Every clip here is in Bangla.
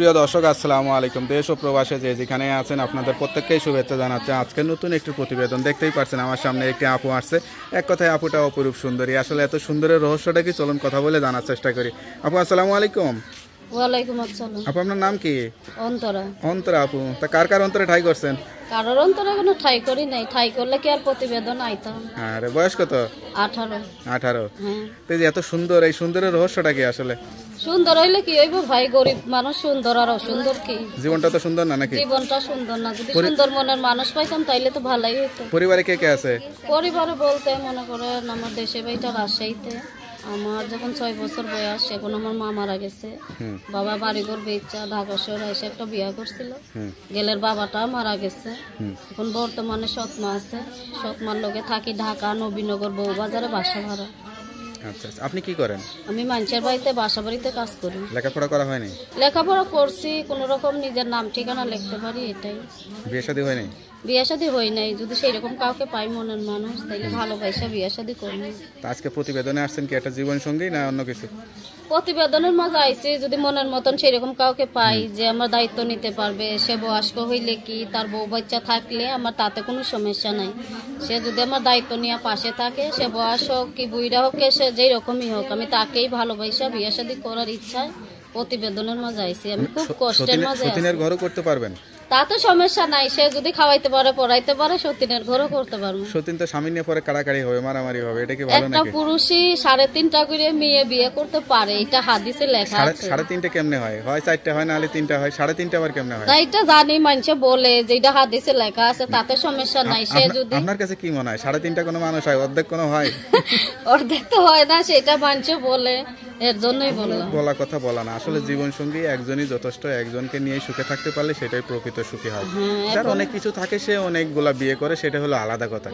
প্রিয় দর্শক আসসালামু আলাইকুম দেশ ও প্রবাসে যে যেখানে আছেন আপনাদের প্রত্যেককেই শুভেচ্ছা জানাচ্ছে আজকে নতুন একটি প্রতিবেদন দেখতেই পাচ্ছেন আমার সামনে একটি আপু আসছে এক কথায় আপুটা অপরূপ সুন্দরী আসলে এত সুন্দরের রহস্যটা কি চলুন কথা বলে জানার চেষ্টা করি আপু আসসালামু আলাইকুম এত সুন্দর এই সুন্দরের রহস্যটা কি আসলে সুন্দর হইলে কি হইব ভাই গরিব মানুষ সুন্দর আর অসুন্দর কি জীবনটা তো সুন্দর না নাকি জীবনটা সুন্দর না যদি সুন্দর মনের মানুষ পাইতাম তাইলে তো ভালোই হইতো পরিবারে কে কে আছে পরিবারে বলতে মনে করেন আমার দেশে বাড়িটা রাজশাহীতে আমার যখন ছয় বছর বয়স এখন আমার মা মারা গেছে বাবা বাড়িঘর বেচা ঢাকা এসে একটা বিয়া করছিল গেলের বাবাটা মারা গেছে এখন বর্তমানে সৎমা আছে সৎমার লোকে থাকি ঢাকা নবীনগর বউবাজারে বাসা ভাড়া আচ্ছা আচ্ছা আপনি কি করেন আমি মানুষের বাড়িতে বাসা বাড়িতে কাজ করি লেখাপড়া করা হয়নি লেখাপড়া করছি কোনো রকম নিজের নাম ঠিকানা লিখতে পারি এটাই বিয়ে শাদী হয়নি বিয়ে শাদি হই নাই যদি সেইরকম কাউকে পাই মনের মানুষ তাইলে ভালোবাসা বিয়ে শাদি করবো আজকে প্রতিবেদনে আসছেন কি একটা জীবন সঙ্গী না অন্য কিছু প্রতিবেদনের মজা আইছে যদি মনের মতন সেরকম কাউকে পাই যে আমার দায়িত্ব নিতে পারবে সে বয়স্ক হইলে কি তার বউ বাচ্চা থাকলে আমার তাতে কোনো সমস্যা নাই সে যদি আমার দায়িত্ব নেওয়া পাশে থাকে সে বয়স হোক কি বুইরা হোক সে যেই রকমই হোক আমি তাকেই ভালোবাসা বিয়ে শাদি করার ইচ্ছায় প্রতিবেদনের মজা আইছি আমি খুব কষ্টের মজা সতীনের করতে পারবেন তা তো সমস্যা নাই সে যদি খাওয়াইতে পারে পড়াইতে পারে সতীনের ঘরও করতে পারবো সতীন তো স্বামী নিয়ে পরে কাড়াকাড়ি হবে মারামারি হবে এটা কি ভালো একটা পুরুষই সাড়ে তিনটা করে মেয়ে বিয়ে করতে পারে এটা হাদিসে লেখা আছে সাড়ে তিনটা কেমনে হয় হয় চারটা হয় তিনটা হয় সাড়ে তিনটা আবার কেমনে হয় তাই এটা জানি বলে যে এটা হাদিসে লেখা আছে তাতে সমস্যা নাই সে যদি আপনার কাছে কি মনে হয় সাড়ে তিনটা কোনো মানুষ হয় অর্ধেক কোনো হয় অর্ধেক তো হয় না সেটা মানুষে বলে এর জন্যই বলা কথা বলা না আসলে জীবন সঙ্গী একজনই যথেষ্ট একজনকে নিয়ে সুখে থাকতে পারলে সেটাই প্রকৃত তো সুখী হয় যার অনেক কিছু থাকে সে অনেকগুলা বিয়ে করে সেটা হলো আলাদা কথা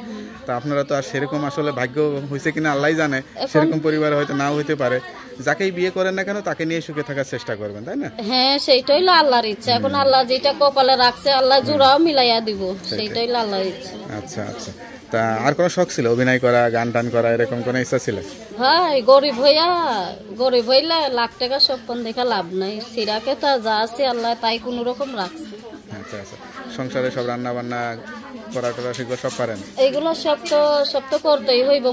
তা আপনারা তো আর সেরকম আসলে ভাগ্য হয়েছে কিনা আল্লাহ জানে সেরকম পরিবার হয়তো নাও হইতে পারে যাকেই বিয়ে করেন না কেন তাকে নিয়ে সুখে থাকার চেষ্টা করবেন তাই না হ্যাঁ সেটাই হলো আল্লাহর ইচ্ছা এখন আল্লাহ যেটা কপালে রাখছে আল্লাহ জোড়াও মিলাইয়া দিব সেটাই হলো আল্লাহর ইচ্ছা আচ্ছা আচ্ছা তা আর কোনো শখ ছিল অভিনয় করা গান টান করা এরকম কোনো ইচ্ছা ছিল ভাই গরিব হইয়া গরিব হইলে লাখ টাকা স্বপ্ন দেখা লাভ নাই সিরাকে তা যা আছে আল্লাহ তাই কোনো রকম রাখছে আচ্ছা আচ্ছা সংসারে সব রান্না বান্না আমি হোক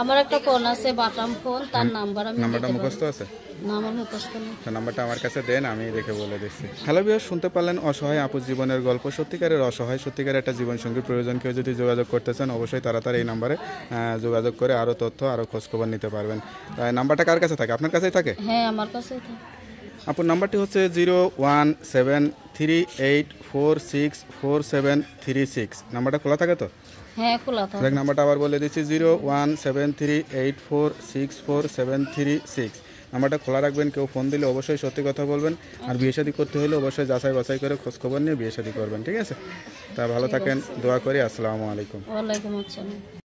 আমার একটা ফোন আছে বাটাম ফোন তার নাম্বার আমি নাম্বারটা মুখস্থ আছে মুখস্থ নাম্বারটা আমার কাছে দেন আমি দেখে বলে দিচ্ছি হ্যালো বিহার শুনতে পারলেন অসহায় আপুর জীবনের গল্প সত্যি সত্যিকারের অসহায় সত্যিকারের একটা জীবনসঙ্গীর প্রয়োজন কেউ যদি যোগাযোগ করতে চান অবশ্যই তারা তার এই নাম্বারে যোগাযোগ করে আরও তথ্য আরও খোঁজখবর নিতে পারবেন তাই নাম্বারটা কার কাছে থাকে আপনার কাছেই থাকে হ্যাঁ আমার কাছেই থাকে আপনার নাম্বারটি হচ্ছে zero one seven three eight four six four seven three six নাম্বারটা খোলা থাকে তো হ্যাঁ খোলা থাকে নাম্বারটা আবার বলে দিচ্ছি zero one seven three eight four six four seven three six নাম্বারটা খোলা রাখবেন কেউ ফোন দিলে অবশ্যই সত্যি কথা বলবেন আর বিয়ে শাদি করতে হলে অবশ্যই যাচাই বাছাই করে খোঁজখবর নিয়ে বিয়ে শাদি করবেন ঠিক আছে তা ভালো থাকেন দোয়া করি আসসালামু আলাইকুম ওয়ালাইকুম আসসালাম